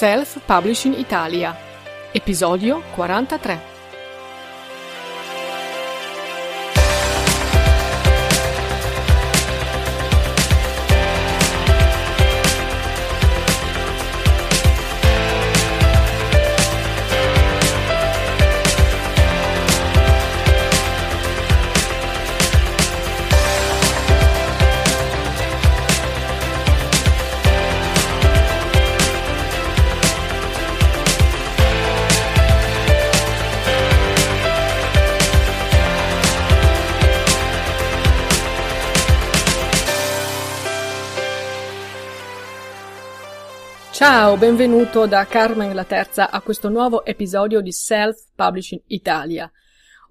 Self Publishing Italia. Episodio 43. Ciao, benvenuto da Carmen la Terza a questo nuovo episodio di Self Publishing Italia.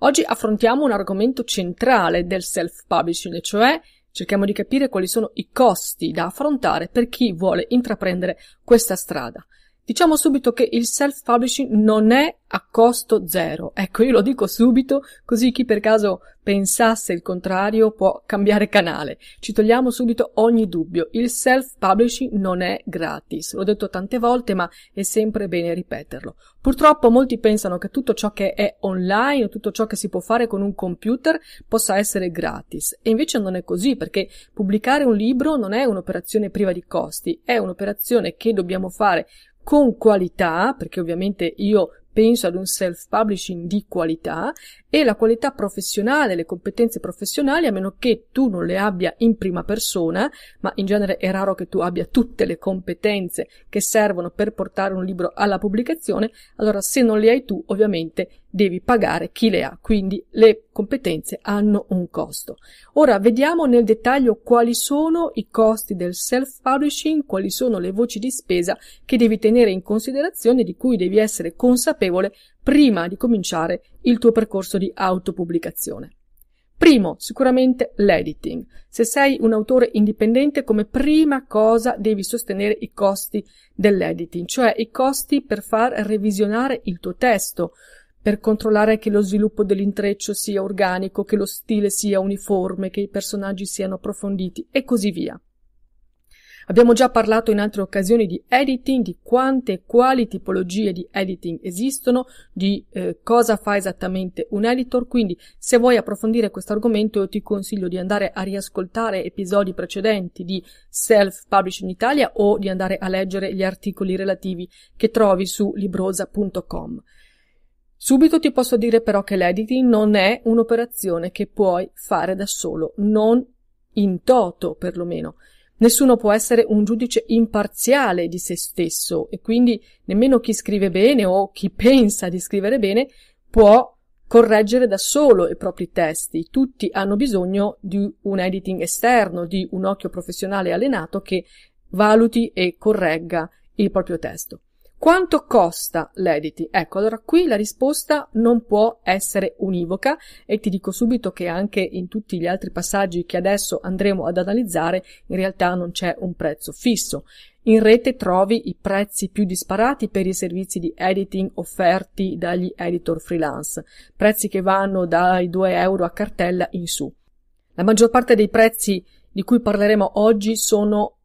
Oggi affrontiamo un argomento centrale del self publishing, e cioè cerchiamo di capire quali sono i costi da affrontare per chi vuole intraprendere questa strada. Diciamo subito che il self-publishing non è a costo zero. Ecco, io lo dico subito, così chi per caso pensasse il contrario può cambiare canale. Ci togliamo subito ogni dubbio. Il self-publishing non è gratis. L'ho detto tante volte, ma è sempre bene ripeterlo. Purtroppo molti pensano che tutto ciò che è online, tutto ciò che si può fare con un computer, possa essere gratis. E invece non è così, perché pubblicare un libro non è un'operazione priva di costi, è un'operazione che dobbiamo fare con qualità, perché ovviamente io penso ad un self publishing di qualità e la qualità professionale, le competenze professionali, a meno che tu non le abbia in prima persona, ma in genere è raro che tu abbia tutte le competenze che servono per portare un libro alla pubblicazione, allora se non le hai tu, ovviamente devi pagare chi le ha, quindi le competenze hanno un costo. Ora vediamo nel dettaglio quali sono i costi del self-publishing, quali sono le voci di spesa che devi tenere in considerazione, di cui devi essere consapevole prima di cominciare il tuo percorso di autopubblicazione. Primo, sicuramente l'editing. Se sei un autore indipendente, come prima cosa devi sostenere i costi dell'editing, cioè i costi per far revisionare il tuo testo, per controllare che lo sviluppo dell'intreccio sia organico, che lo stile sia uniforme, che i personaggi siano approfonditi e così via. Abbiamo già parlato in altre occasioni di editing, di quante e quali tipologie di editing esistono, di eh, cosa fa esattamente un editor, quindi se vuoi approfondire questo argomento io ti consiglio di andare a riascoltare episodi precedenti di Self Publishing Italia o di andare a leggere gli articoli relativi che trovi su librosa.com. Subito ti posso dire però che l'editing non è un'operazione che puoi fare da solo, non in toto perlomeno. Nessuno può essere un giudice imparziale di se stesso e quindi nemmeno chi scrive bene o chi pensa di scrivere bene può correggere da solo i propri testi. Tutti hanno bisogno di un editing esterno, di un occhio professionale allenato che valuti e corregga il proprio testo. Quanto costa l'Edity? Ecco, allora qui la risposta non può essere univoca e ti dico subito che anche in tutti gli altri passaggi che adesso andremo ad analizzare in realtà non c'è un prezzo fisso. In rete trovi i prezzi più disparati per i servizi di editing offerti dagli editor freelance, prezzi che vanno dai 2 euro a cartella in su. La maggior parte dei prezzi di cui parleremo oggi sono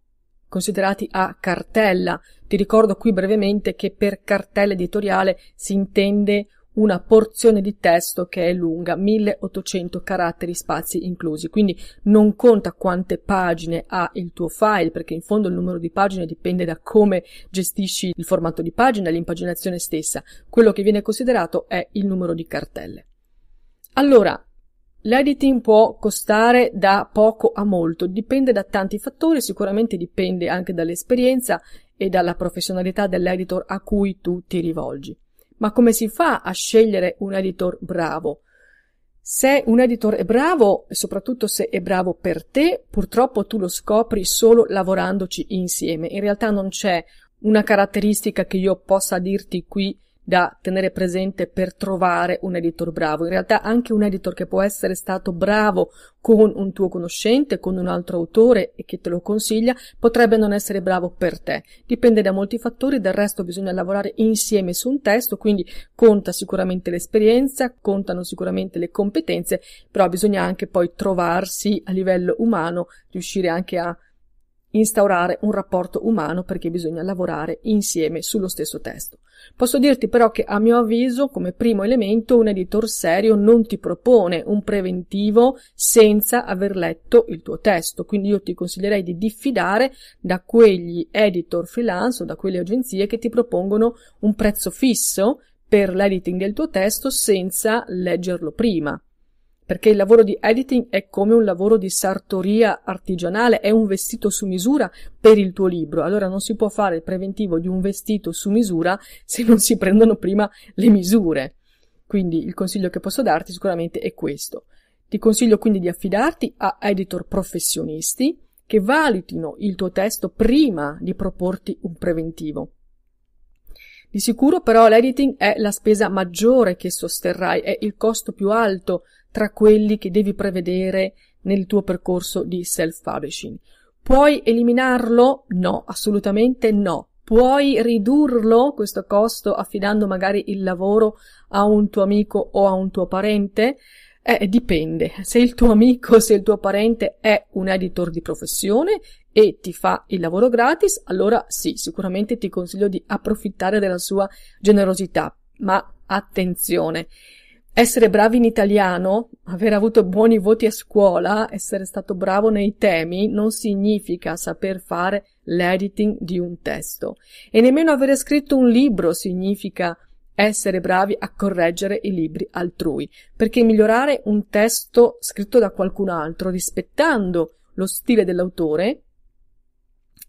considerati a cartella. Ti ricordo qui brevemente che per cartella editoriale si intende una porzione di testo che è lunga, 1800 caratteri spazi inclusi, quindi non conta quante pagine ha il tuo file, perché in fondo il numero di pagine dipende da come gestisci il formato di pagina, l'impaginazione stessa, quello che viene considerato è il numero di cartelle. Allora, L'editing può costare da poco a molto, dipende da tanti fattori, sicuramente dipende anche dall'esperienza e dalla professionalità dell'editor a cui tu ti rivolgi. Ma come si fa a scegliere un editor bravo? Se un editor è bravo, e soprattutto se è bravo per te, purtroppo tu lo scopri solo lavorandoci insieme. In realtà non c'è una caratteristica che io possa dirti qui da tenere presente per trovare un editor bravo. In realtà anche un editor che può essere stato bravo con un tuo conoscente, con un altro autore e che te lo consiglia, potrebbe non essere bravo per te. Dipende da molti fattori, del resto bisogna lavorare insieme su un testo, quindi conta sicuramente l'esperienza, contano sicuramente le competenze, però bisogna anche poi trovarsi a livello umano, riuscire anche a instaurare un rapporto umano perché bisogna lavorare insieme sullo stesso testo. Posso dirti però che a mio avviso, come primo elemento, un editor serio non ti propone un preventivo senza aver letto il tuo testo, quindi io ti consiglierei di diffidare da quegli editor freelance o da quelle agenzie che ti propongono un prezzo fisso per l'editing del tuo testo senza leggerlo prima perché il lavoro di editing è come un lavoro di sartoria artigianale, è un vestito su misura per il tuo libro. Allora non si può fare il preventivo di un vestito su misura se non si prendono prima le misure. Quindi il consiglio che posso darti sicuramente è questo. Ti consiglio quindi di affidarti a editor professionisti che valutino il tuo testo prima di proporti un preventivo. Di sicuro però l'editing è la spesa maggiore che sosterrai, è il costo più alto tra quelli che devi prevedere nel tuo percorso di self-publishing. Puoi eliminarlo? No, assolutamente no. Puoi ridurlo questo costo affidando magari il lavoro a un tuo amico o a un tuo parente? Eh, dipende. Se il tuo amico, se il tuo parente è un editor di professione e ti fa il lavoro gratis, allora sì, sicuramente ti consiglio di approfittare della sua generosità. Ma attenzione, essere bravi in italiano, aver avuto buoni voti a scuola, essere stato bravo nei temi, non significa saper fare l'editing di un testo. E nemmeno avere scritto un libro significa essere bravi a correggere i libri altrui, perché migliorare un testo scritto da qualcun altro, rispettando lo stile dell'autore,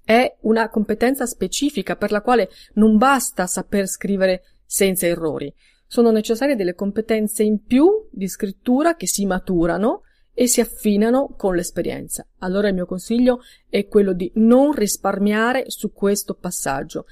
è una competenza specifica per la quale non basta saper scrivere senza errori sono necessarie delle competenze in più di scrittura che si maturano e si affinano con l'esperienza. Allora il mio consiglio è quello di non risparmiare su questo passaggio.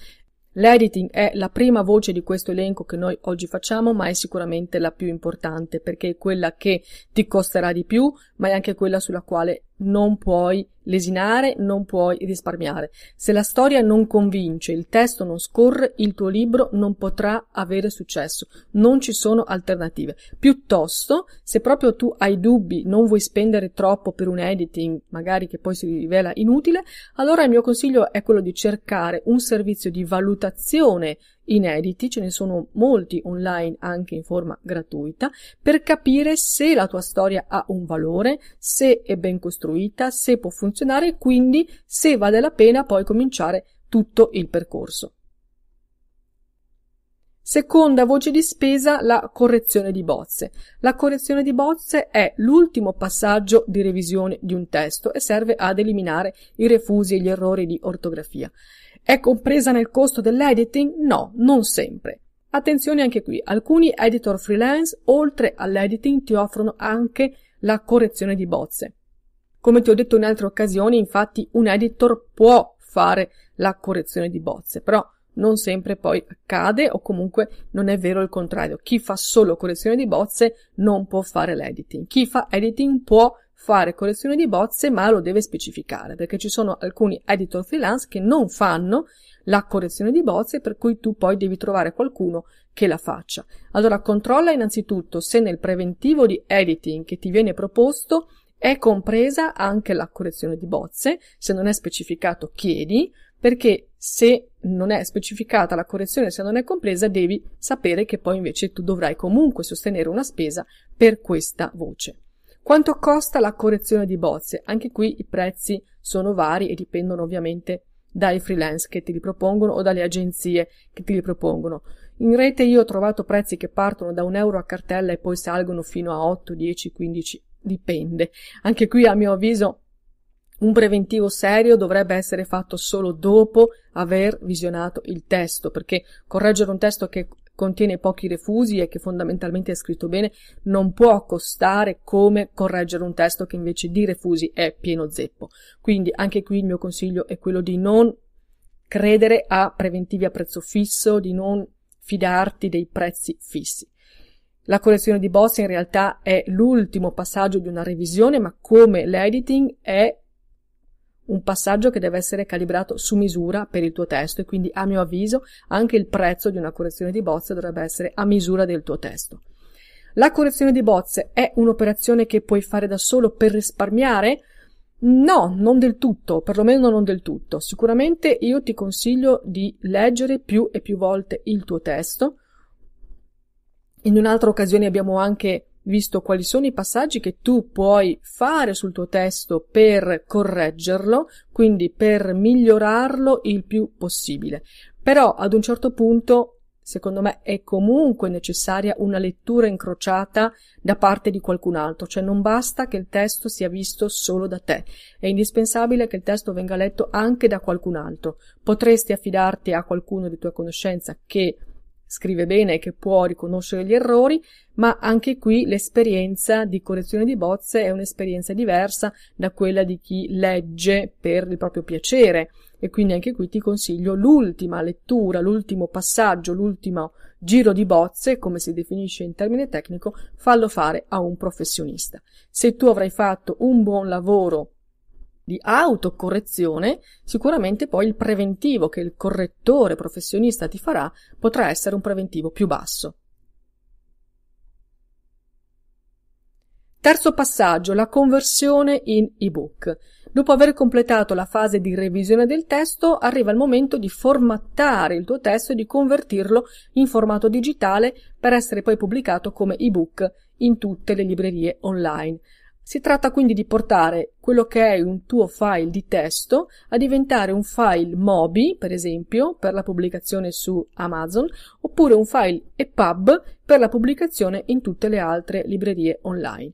L'editing è la prima voce di questo elenco che noi oggi facciamo, ma è sicuramente la più importante perché è quella che ti costerà di più, ma è anche quella sulla quale non puoi lesinare, non puoi risparmiare. Se la storia non convince, il testo non scorre, il tuo libro non potrà avere successo. Non ci sono alternative. Piuttosto, se proprio tu hai dubbi, non vuoi spendere troppo per un editing, magari che poi si rivela inutile, allora il mio consiglio è quello di cercare un servizio di valutazione inediti, ce ne sono molti online anche in forma gratuita, per capire se la tua storia ha un valore, se è ben costruita, se può funzionare e quindi se vale la pena poi cominciare tutto il percorso. Seconda voce di spesa, la correzione di bozze. La correzione di bozze è l'ultimo passaggio di revisione di un testo e serve ad eliminare i refusi e gli errori di ortografia. È compresa nel costo dell'editing? No, non sempre. Attenzione anche qui, alcuni editor freelance oltre all'editing ti offrono anche la correzione di bozze. Come ti ho detto in altre occasioni, infatti un editor può fare la correzione di bozze, però non sempre poi accade o comunque non è vero il contrario. Chi fa solo correzione di bozze non può fare l'editing. Chi fa editing può fare fare correzione di bozze, ma lo deve specificare, perché ci sono alcuni editor freelance che non fanno la correzione di bozze, per cui tu poi devi trovare qualcuno che la faccia. Allora controlla innanzitutto se nel preventivo di editing che ti viene proposto è compresa anche la correzione di bozze, se non è specificato chiedi, perché se non è specificata la correzione, se non è compresa, devi sapere che poi invece tu dovrai comunque sostenere una spesa per questa voce. Quanto costa la correzione di bozze? Anche qui i prezzi sono vari e dipendono ovviamente dai freelance che ti li propongono o dalle agenzie che ti li propongono. In rete io ho trovato prezzi che partono da un euro a cartella e poi salgono fino a 8, 10, 15, dipende. Anche qui a mio avviso un preventivo serio dovrebbe essere fatto solo dopo aver visionato il testo, perché correggere un testo che contiene pochi refusi e che fondamentalmente è scritto bene, non può costare come correggere un testo che invece di refusi è pieno zeppo. Quindi anche qui il mio consiglio è quello di non credere a preventivi a prezzo fisso, di non fidarti dei prezzi fissi. La correzione di Boss in realtà è l'ultimo passaggio di una revisione, ma come l'editing è un passaggio che deve essere calibrato su misura per il tuo testo e quindi a mio avviso anche il prezzo di una correzione di bozze dovrebbe essere a misura del tuo testo. La correzione di bozze è un'operazione che puoi fare da solo per risparmiare? No, non del tutto, perlomeno non del tutto. Sicuramente io ti consiglio di leggere più e più volte il tuo testo. In un'altra occasione abbiamo anche visto quali sono i passaggi che tu puoi fare sul tuo testo per correggerlo, quindi per migliorarlo il più possibile. Però ad un certo punto, secondo me, è comunque necessaria una lettura incrociata da parte di qualcun altro, cioè non basta che il testo sia visto solo da te, è indispensabile che il testo venga letto anche da qualcun altro. Potresti affidarti a qualcuno di tua conoscenza che scrive bene e che può riconoscere gli errori, ma anche qui l'esperienza di correzione di bozze è un'esperienza diversa da quella di chi legge per il proprio piacere e quindi anche qui ti consiglio l'ultima lettura, l'ultimo passaggio, l'ultimo giro di bozze, come si definisce in termine tecnico, fallo fare a un professionista. Se tu avrai fatto un buon lavoro di autocorrezione, sicuramente poi il preventivo che il correttore professionista ti farà potrà essere un preventivo più basso. Terzo passaggio, la conversione in ebook. Dopo aver completato la fase di revisione del testo, arriva il momento di formattare il tuo testo e di convertirlo in formato digitale per essere poi pubblicato come ebook in tutte le librerie online. Si tratta quindi di portare quello che è un tuo file di testo a diventare un file MOBI, per esempio, per la pubblicazione su Amazon, oppure un file EPUB per la pubblicazione in tutte le altre librerie online.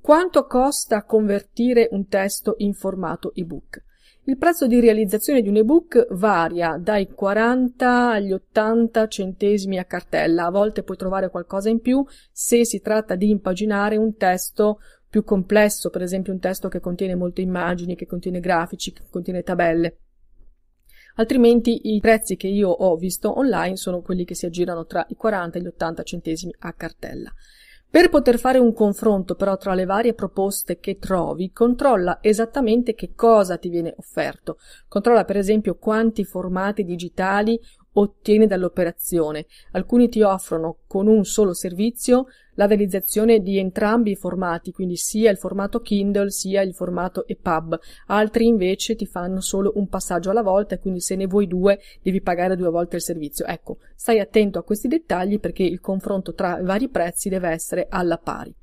Quanto costa convertire un testo in formato ebook? Il prezzo di realizzazione di un ebook varia dai 40 agli 80 centesimi a cartella, a volte puoi trovare qualcosa in più se si tratta di impaginare un testo più complesso, per esempio un testo che contiene molte immagini, che contiene grafici, che contiene tabelle. Altrimenti i prezzi che io ho visto online sono quelli che si aggirano tra i 40 e gli 80 centesimi a cartella. Per poter fare un confronto però tra le varie proposte che trovi, controlla esattamente che cosa ti viene offerto. Controlla per esempio quanti formati digitali ottieni dall'operazione. Alcuni ti offrono con un solo servizio la realizzazione di entrambi i formati, quindi sia il formato Kindle sia il formato EPUB. Altri invece ti fanno solo un passaggio alla volta quindi se ne vuoi due devi pagare due volte il servizio. Ecco, stai attento a questi dettagli perché il confronto tra vari prezzi deve essere alla pari.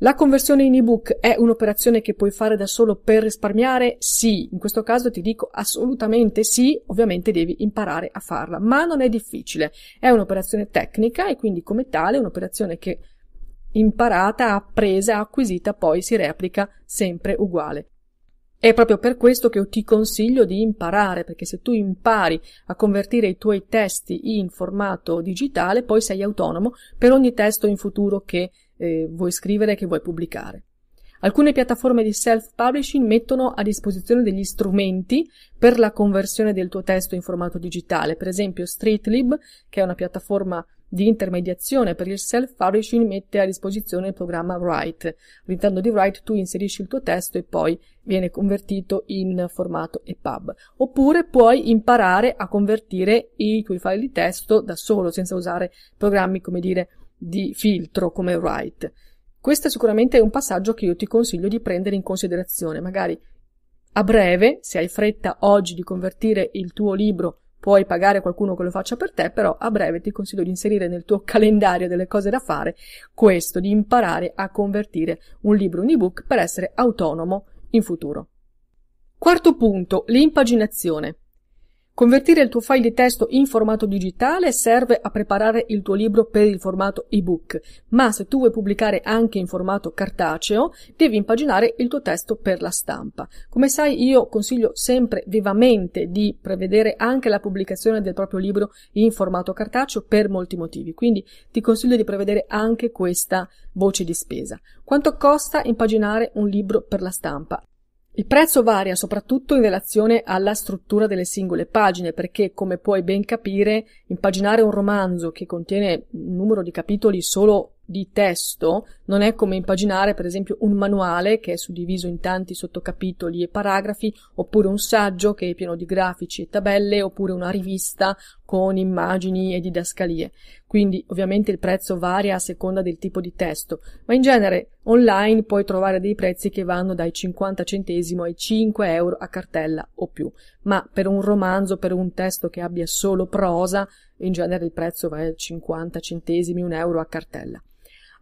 La conversione in ebook è un'operazione che puoi fare da solo per risparmiare? Sì, in questo caso ti dico assolutamente sì, ovviamente devi imparare a farla, ma non è difficile, è un'operazione tecnica e quindi come tale è un'operazione che imparata, appresa, acquisita poi si replica sempre uguale. È proprio per questo che io ti consiglio di imparare, perché se tu impari a convertire i tuoi testi in formato digitale, poi sei autonomo per ogni testo in futuro che eh, vuoi scrivere che vuoi pubblicare. Alcune piattaforme di self-publishing mettono a disposizione degli strumenti per la conversione del tuo testo in formato digitale, per esempio Streetlib, che è una piattaforma di intermediazione per il self-publishing, mette a disposizione il programma Write. All'interno di Write tu inserisci il tuo testo e poi viene convertito in formato EPUB. Oppure puoi imparare a convertire i tuoi file di testo da solo, senza usare programmi, come dire, di filtro come write. Questo è sicuramente un passaggio che io ti consiglio di prendere in considerazione. Magari a breve, se hai fretta oggi di convertire il tuo libro, puoi pagare qualcuno che lo faccia per te, però a breve ti consiglio di inserire nel tuo calendario delle cose da fare questo, di imparare a convertire un libro in ebook per essere autonomo in futuro. Quarto punto, l'impaginazione. Convertire il tuo file di testo in formato digitale serve a preparare il tuo libro per il formato ebook, ma se tu vuoi pubblicare anche in formato cartaceo, devi impaginare il tuo testo per la stampa. Come sai, io consiglio sempre vivamente di prevedere anche la pubblicazione del proprio libro in formato cartaceo per molti motivi, quindi ti consiglio di prevedere anche questa voce di spesa. Quanto costa impaginare un libro per la stampa? Il prezzo varia soprattutto in relazione alla struttura delle singole pagine, perché come puoi ben capire, impaginare un romanzo che contiene un numero di capitoli solo di testo non è come impaginare per esempio un manuale che è suddiviso in tanti sottocapitoli e paragrafi, oppure un saggio che è pieno di grafici e tabelle, oppure una rivista con immagini e didascalie. Quindi ovviamente il prezzo varia a seconda del tipo di testo, ma in genere online puoi trovare dei prezzi che vanno dai 50 centesimo ai 5 euro a cartella o più, ma per un romanzo, per un testo che abbia solo prosa, in genere il prezzo va ai 50 centesimi, 1 euro a cartella.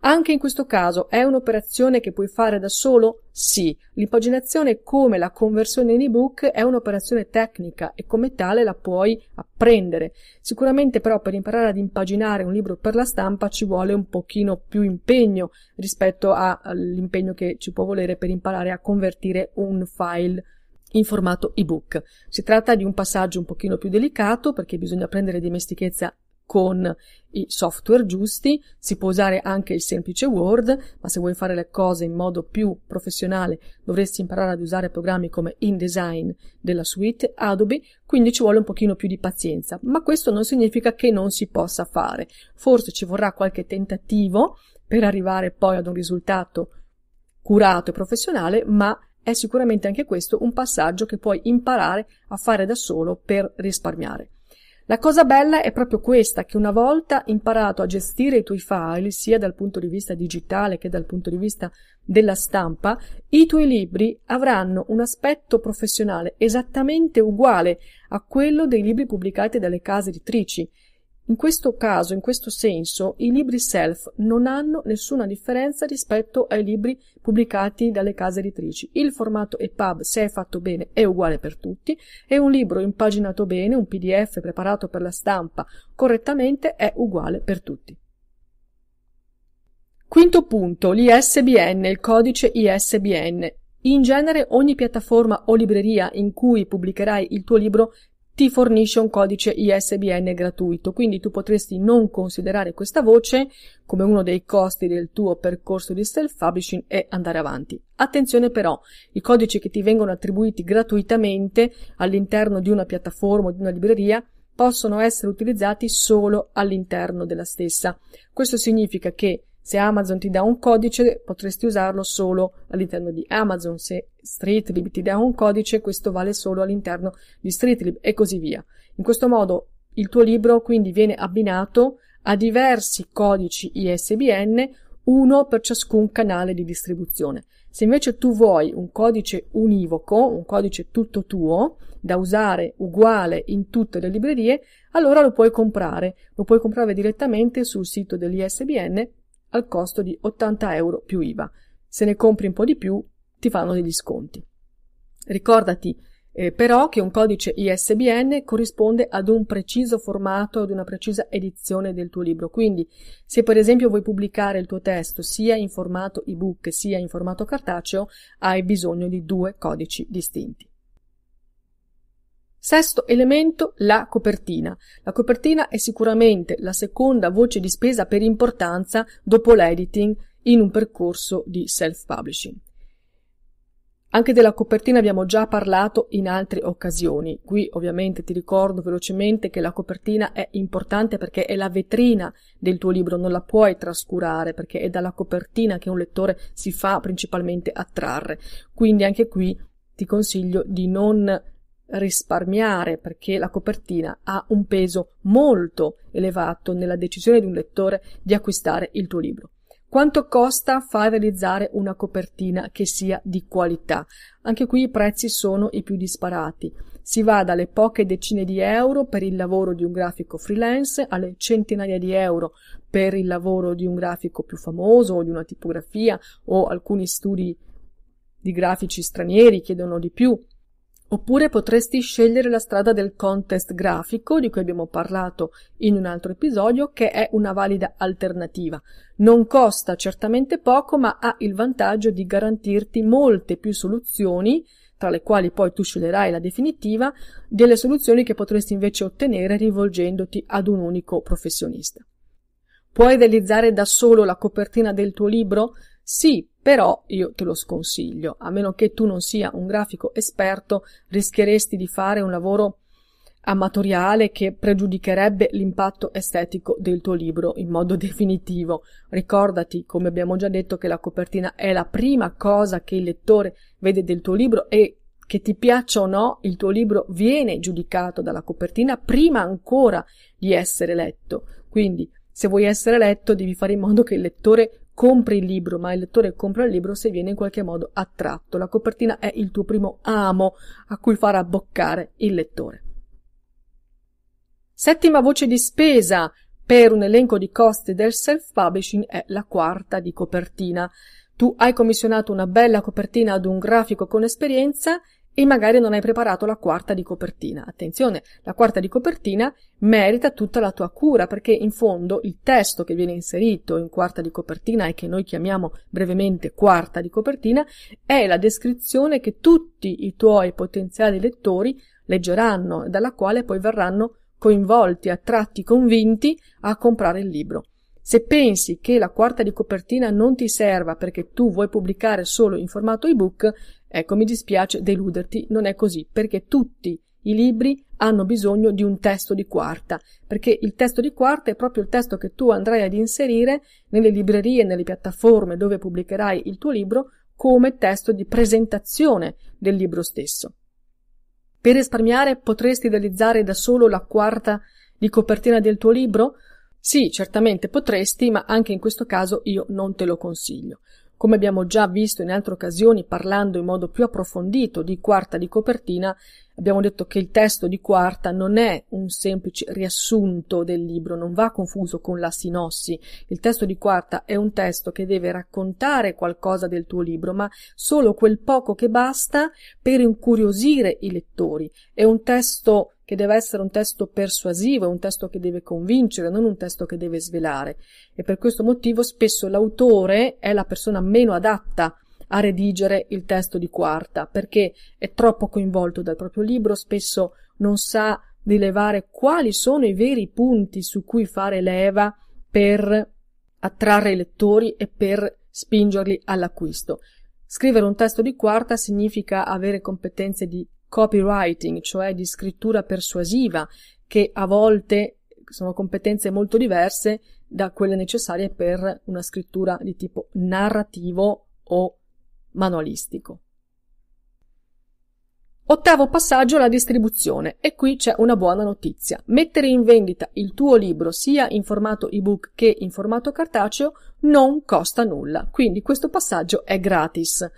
Anche in questo caso è un'operazione che puoi fare da solo? Sì, l'impaginazione come la conversione in ebook è un'operazione tecnica e come tale la puoi apprendere. Sicuramente però per imparare ad impaginare un libro per la stampa ci vuole un pochino più impegno rispetto all'impegno che ci può volere per imparare a convertire un file in formato ebook. Si tratta di un passaggio un pochino più delicato perché bisogna prendere dimestichezza con i software giusti, si può usare anche il semplice Word, ma se vuoi fare le cose in modo più professionale dovresti imparare ad usare programmi come InDesign della suite Adobe, quindi ci vuole un pochino più di pazienza, ma questo non significa che non si possa fare. Forse ci vorrà qualche tentativo per arrivare poi ad un risultato curato e professionale, ma è sicuramente anche questo un passaggio che puoi imparare a fare da solo per risparmiare. La cosa bella è proprio questa, che una volta imparato a gestire i tuoi file, sia dal punto di vista digitale che dal punto di vista della stampa, i tuoi libri avranno un aspetto professionale esattamente uguale a quello dei libri pubblicati dalle case editrici in questo caso, in questo senso, i libri self non hanno nessuna differenza rispetto ai libri pubblicati dalle case editrici. Il formato EPUB, se è fatto bene, è uguale per tutti e un libro impaginato bene, un PDF preparato per la stampa correttamente, è uguale per tutti. Quinto punto, l'ISBN, il codice ISBN. In genere ogni piattaforma o libreria in cui pubblicherai il tuo libro ti fornisce un codice ISBN gratuito, quindi tu potresti non considerare questa voce come uno dei costi del tuo percorso di self-publishing e andare avanti. Attenzione però, i codici che ti vengono attribuiti gratuitamente all'interno di una piattaforma o di una libreria possono essere utilizzati solo all'interno della stessa. Questo significa che se Amazon ti dà un codice, potresti usarlo solo all'interno di Amazon. Se StreetLib ti dà un codice, questo vale solo all'interno di StreetLib e così via. In questo modo il tuo libro quindi viene abbinato a diversi codici ISBN, uno per ciascun canale di distribuzione. Se invece tu vuoi un codice univoco, un codice tutto tuo, da usare uguale in tutte le librerie, allora lo puoi comprare. Lo puoi comprare direttamente sul sito dell'ISBN al costo di 80 euro più IVA. Se ne compri un po' di più, ti fanno degli sconti. Ricordati eh, però che un codice ISBN corrisponde ad un preciso formato, ad una precisa edizione del tuo libro. Quindi, se per esempio vuoi pubblicare il tuo testo sia in formato ebook sia in formato cartaceo, hai bisogno di due codici distinti. Sesto elemento, la copertina. La copertina è sicuramente la seconda voce di spesa per importanza dopo l'editing in un percorso di self-publishing. Anche della copertina abbiamo già parlato in altre occasioni. Qui ovviamente ti ricordo velocemente che la copertina è importante perché è la vetrina del tuo libro, non la puoi trascurare perché è dalla copertina che un lettore si fa principalmente attrarre. Quindi anche qui ti consiglio di non risparmiare perché la copertina ha un peso molto elevato nella decisione di un lettore di acquistare il tuo libro. Quanto costa far realizzare una copertina che sia di qualità? Anche qui i prezzi sono i più disparati. Si va dalle poche decine di euro per il lavoro di un grafico freelance alle centinaia di euro per il lavoro di un grafico più famoso o di una tipografia o alcuni studi di grafici stranieri chiedono di più Oppure potresti scegliere la strada del contest grafico, di cui abbiamo parlato in un altro episodio, che è una valida alternativa. Non costa certamente poco, ma ha il vantaggio di garantirti molte più soluzioni, tra le quali poi tu sceglierai la definitiva, delle soluzioni che potresti invece ottenere rivolgendoti ad un unico professionista. Puoi realizzare da solo la copertina del tuo libro? Sì, però io te lo sconsiglio, a meno che tu non sia un grafico esperto, rischieresti di fare un lavoro amatoriale che pregiudicherebbe l'impatto estetico del tuo libro in modo definitivo. Ricordati, come abbiamo già detto, che la copertina è la prima cosa che il lettore vede del tuo libro e che ti piaccia o no, il tuo libro viene giudicato dalla copertina prima ancora di essere letto. Quindi, se vuoi essere letto, devi fare in modo che il lettore compri il libro, ma il lettore compra il libro se viene in qualche modo attratto. La copertina è il tuo primo amo a cui far abboccare il lettore. Settima voce di spesa per un elenco di costi del self-publishing è la quarta di copertina. Tu hai commissionato una bella copertina ad un grafico con esperienza e magari non hai preparato la quarta di copertina. Attenzione, la quarta di copertina merita tutta la tua cura perché in fondo il testo che viene inserito in quarta di copertina e che noi chiamiamo brevemente quarta di copertina è la descrizione che tutti i tuoi potenziali lettori leggeranno e dalla quale poi verranno coinvolti, attratti, convinti a comprare il libro. Se pensi che la quarta di copertina non ti serva perché tu vuoi pubblicare solo in formato ebook, Ecco, mi dispiace deluderti, non è così, perché tutti i libri hanno bisogno di un testo di quarta, perché il testo di quarta è proprio il testo che tu andrai ad inserire nelle librerie, nelle piattaforme dove pubblicherai il tuo libro come testo di presentazione del libro stesso. Per risparmiare potresti realizzare da solo la quarta di copertina del tuo libro? Sì, certamente potresti, ma anche in questo caso io non te lo consiglio. Come abbiamo già visto in altre occasioni parlando in modo più approfondito di quarta di copertina, abbiamo detto che il testo di quarta non è un semplice riassunto del libro, non va confuso con la sinossi. Il testo di quarta è un testo che deve raccontare qualcosa del tuo libro, ma solo quel poco che basta per incuriosire i lettori. È un testo che deve essere un testo persuasivo, un testo che deve convincere, non un testo che deve svelare. E per questo motivo spesso l'autore è la persona meno adatta a redigere il testo di quarta, perché è troppo coinvolto dal proprio libro, spesso non sa rilevare quali sono i veri punti su cui fare leva per attrarre i lettori e per spingerli all'acquisto. Scrivere un testo di quarta significa avere competenze di copywriting, cioè di scrittura persuasiva, che a volte sono competenze molto diverse da quelle necessarie per una scrittura di tipo narrativo o manualistico. Ottavo passaggio, alla distribuzione. E qui c'è una buona notizia. Mettere in vendita il tuo libro sia in formato ebook che in formato cartaceo non costa nulla. Quindi questo passaggio è gratis.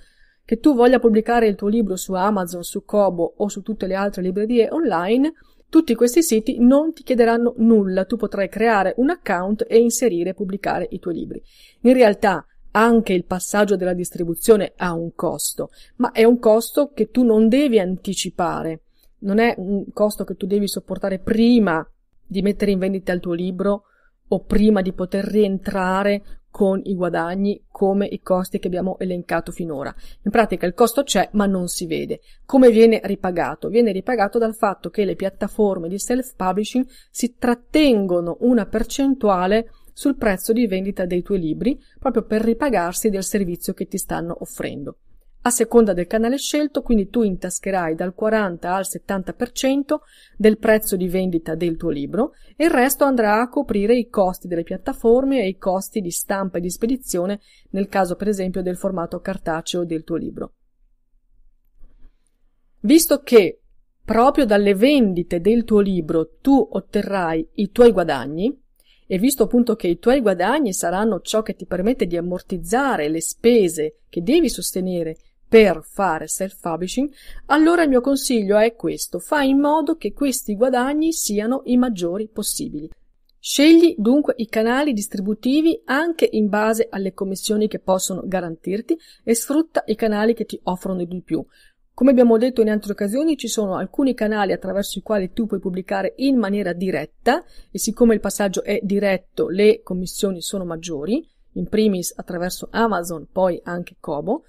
Che tu voglia pubblicare il tuo libro su Amazon, su Kobo o su tutte le altre librerie online, tutti questi siti non ti chiederanno nulla, tu potrai creare un account e inserire e pubblicare i tuoi libri. In realtà anche il passaggio della distribuzione ha un costo, ma è un costo che tu non devi anticipare, non è un costo che tu devi sopportare prima di mettere in vendita il tuo libro o prima di poter rientrare con i guadagni come i costi che abbiamo elencato finora. In pratica il costo c'è ma non si vede. Come viene ripagato? Viene ripagato dal fatto che le piattaforme di self-publishing si trattengono una percentuale sul prezzo di vendita dei tuoi libri proprio per ripagarsi del servizio che ti stanno offrendo a seconda del canale scelto, quindi tu intascherai dal 40 al 70% del prezzo di vendita del tuo libro e il resto andrà a coprire i costi delle piattaforme e i costi di stampa e di spedizione nel caso per esempio del formato cartaceo del tuo libro. Visto che proprio dalle vendite del tuo libro tu otterrai i tuoi guadagni, e visto appunto che i tuoi guadagni saranno ciò che ti permette di ammortizzare le spese che devi sostenere per fare self-publishing, allora il mio consiglio è questo, fai in modo che questi guadagni siano i maggiori possibili. Scegli dunque i canali distributivi anche in base alle commissioni che possono garantirti e sfrutta i canali che ti offrono di più. Come abbiamo detto in altre occasioni, ci sono alcuni canali attraverso i quali tu puoi pubblicare in maniera diretta e siccome il passaggio è diretto, le commissioni sono maggiori, in primis attraverso Amazon, poi anche Kobo,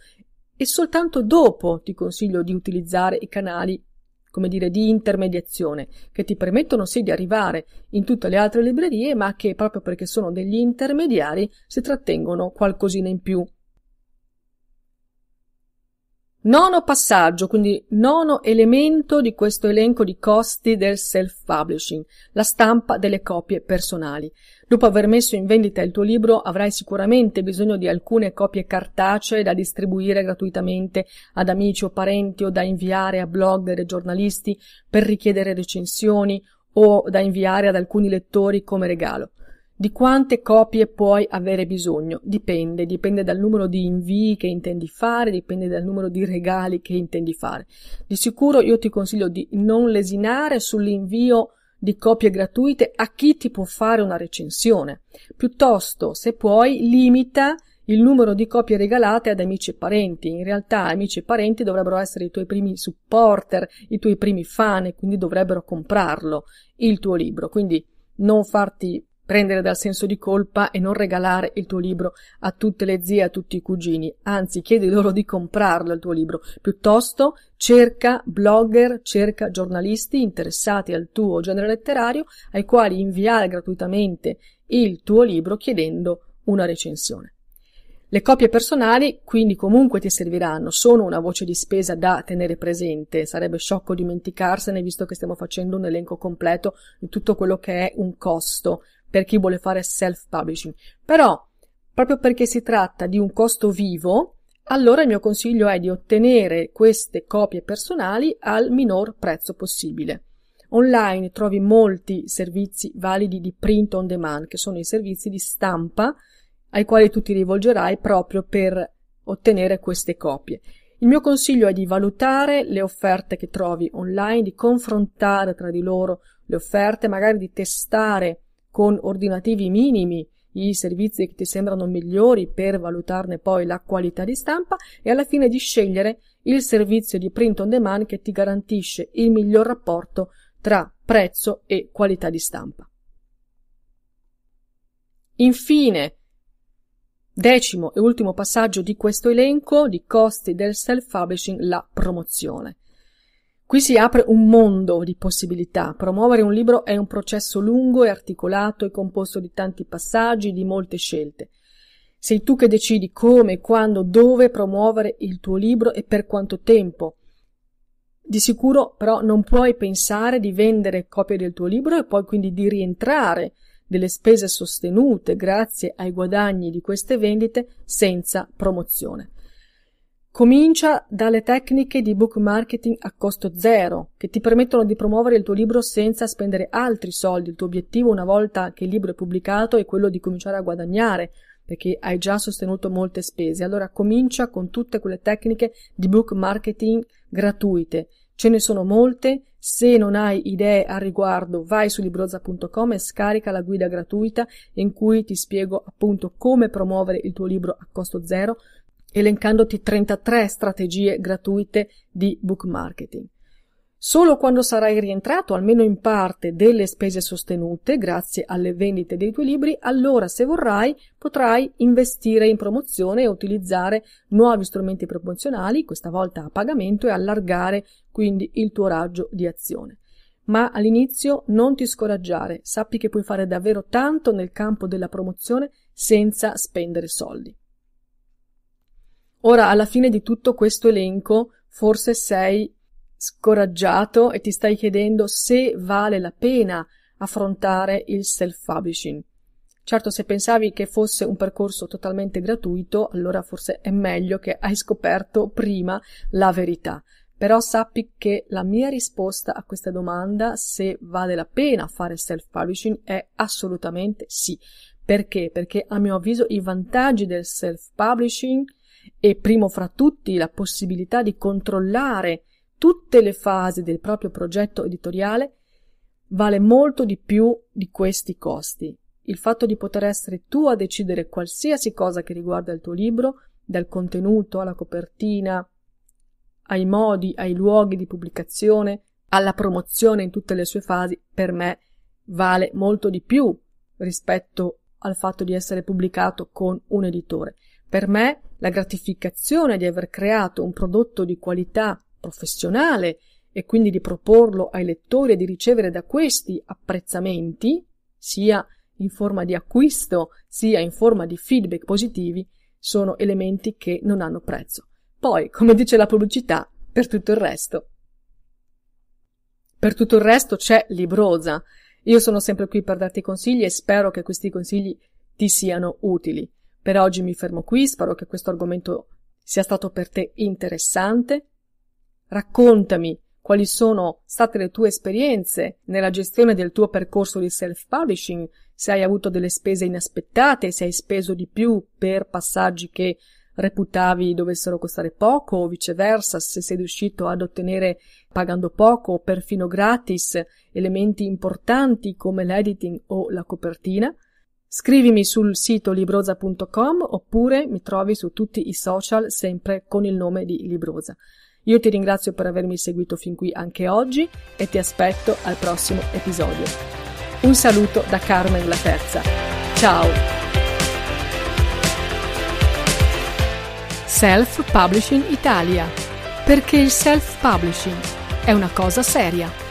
e soltanto dopo ti consiglio di utilizzare i canali, come dire, di intermediazione, che ti permettono sì di arrivare in tutte le altre librerie, ma che proprio perché sono degli intermediari si trattengono qualcosina in più Nono passaggio, quindi nono elemento di questo elenco di costi del self-publishing, la stampa delle copie personali. Dopo aver messo in vendita il tuo libro avrai sicuramente bisogno di alcune copie cartacee da distribuire gratuitamente ad amici o parenti o da inviare a blogger e giornalisti per richiedere recensioni o da inviare ad alcuni lettori come regalo. Di quante copie puoi avere bisogno? Dipende, dipende dal numero di invii che intendi fare, dipende dal numero di regali che intendi fare. Di sicuro io ti consiglio di non lesinare sull'invio di copie gratuite a chi ti può fare una recensione. Piuttosto, se puoi, limita il numero di copie regalate ad amici e parenti. In realtà amici e parenti dovrebbero essere i tuoi primi supporter, i tuoi primi fan e quindi dovrebbero comprarlo, il tuo libro. Quindi non farti prendere dal senso di colpa e non regalare il tuo libro a tutte le zie e a tutti i cugini, anzi chiedi loro di comprarlo il tuo libro, piuttosto cerca blogger, cerca giornalisti interessati al tuo genere letterario ai quali inviare gratuitamente il tuo libro chiedendo una recensione. Le copie personali quindi comunque ti serviranno, sono una voce di spesa da tenere presente, sarebbe sciocco dimenticarsene visto che stiamo facendo un elenco completo di tutto quello che è un costo per chi vuole fare self-publishing. Però, proprio perché si tratta di un costo vivo, allora il mio consiglio è di ottenere queste copie personali al minor prezzo possibile. Online trovi molti servizi validi di print on demand, che sono i servizi di stampa ai quali tu ti rivolgerai proprio per ottenere queste copie. Il mio consiglio è di valutare le offerte che trovi online, di confrontare tra di loro le offerte, magari di testare con ordinativi minimi i servizi che ti sembrano migliori per valutarne poi la qualità di stampa e alla fine di scegliere il servizio di print on demand che ti garantisce il miglior rapporto tra prezzo e qualità di stampa. Infine, decimo e ultimo passaggio di questo elenco di costi del self-publishing, la promozione. Qui si apre un mondo di possibilità. Promuovere un libro è un processo lungo e articolato e composto di tanti passaggi, di molte scelte. Sei tu che decidi come, quando, dove promuovere il tuo libro e per quanto tempo. Di sicuro però non puoi pensare di vendere copie del tuo libro e poi quindi di rientrare delle spese sostenute grazie ai guadagni di queste vendite senza promozione. Comincia dalle tecniche di book marketing a costo zero, che ti permettono di promuovere il tuo libro senza spendere altri soldi. Il tuo obiettivo, una volta che il libro è pubblicato, è quello di cominciare a guadagnare, perché hai già sostenuto molte spese. Allora comincia con tutte quelle tecniche di book marketing gratuite. Ce ne sono molte. Se non hai idee al riguardo, vai su libroza.com e scarica la guida gratuita in cui ti spiego appunto come promuovere il tuo libro a costo zero elencandoti 33 strategie gratuite di book marketing. Solo quando sarai rientrato almeno in parte delle spese sostenute grazie alle vendite dei tuoi libri, allora se vorrai potrai investire in promozione e utilizzare nuovi strumenti promozionali, questa volta a pagamento, e allargare quindi il tuo raggio di azione. Ma all'inizio non ti scoraggiare, sappi che puoi fare davvero tanto nel campo della promozione senza spendere soldi. Ora, alla fine di tutto questo elenco, forse sei scoraggiato e ti stai chiedendo se vale la pena affrontare il self-publishing. Certo, se pensavi che fosse un percorso totalmente gratuito, allora forse è meglio che hai scoperto prima la verità. Però sappi che la mia risposta a questa domanda, se vale la pena fare self-publishing, è assolutamente sì. Perché? Perché a mio avviso i vantaggi del self-publishing e primo fra tutti la possibilità di controllare tutte le fasi del proprio progetto editoriale vale molto di più di questi costi. Il fatto di poter essere tu a decidere qualsiasi cosa che riguarda il tuo libro, dal contenuto alla copertina, ai modi, ai luoghi di pubblicazione, alla promozione in tutte le sue fasi, per me vale molto di più rispetto al fatto di essere pubblicato con un editore. Per me la gratificazione di aver creato un prodotto di qualità professionale e quindi di proporlo ai lettori e di ricevere da questi apprezzamenti, sia in forma di acquisto, sia in forma di feedback positivi, sono elementi che non hanno prezzo. Poi, come dice la pubblicità, per tutto il resto. Per tutto il resto c'è Librosa. Io sono sempre qui per darti consigli e spero che questi consigli ti siano utili. Per oggi mi fermo qui, spero che questo argomento sia stato per te interessante. Raccontami quali sono state le tue esperienze nella gestione del tuo percorso di self-publishing, se hai avuto delle spese inaspettate, se hai speso di più per passaggi che reputavi dovessero costare poco o viceversa, se sei riuscito ad ottenere pagando poco o perfino gratis elementi importanti come l'editing o la copertina. Scrivimi sul sito librosa.com oppure mi trovi su tutti i social sempre con il nome di Librosa. Io ti ringrazio per avermi seguito fin qui anche oggi e ti aspetto al prossimo episodio. Un saluto da Carmen La Terza. Ciao! Self Publishing Italia. Perché il self publishing è una cosa seria.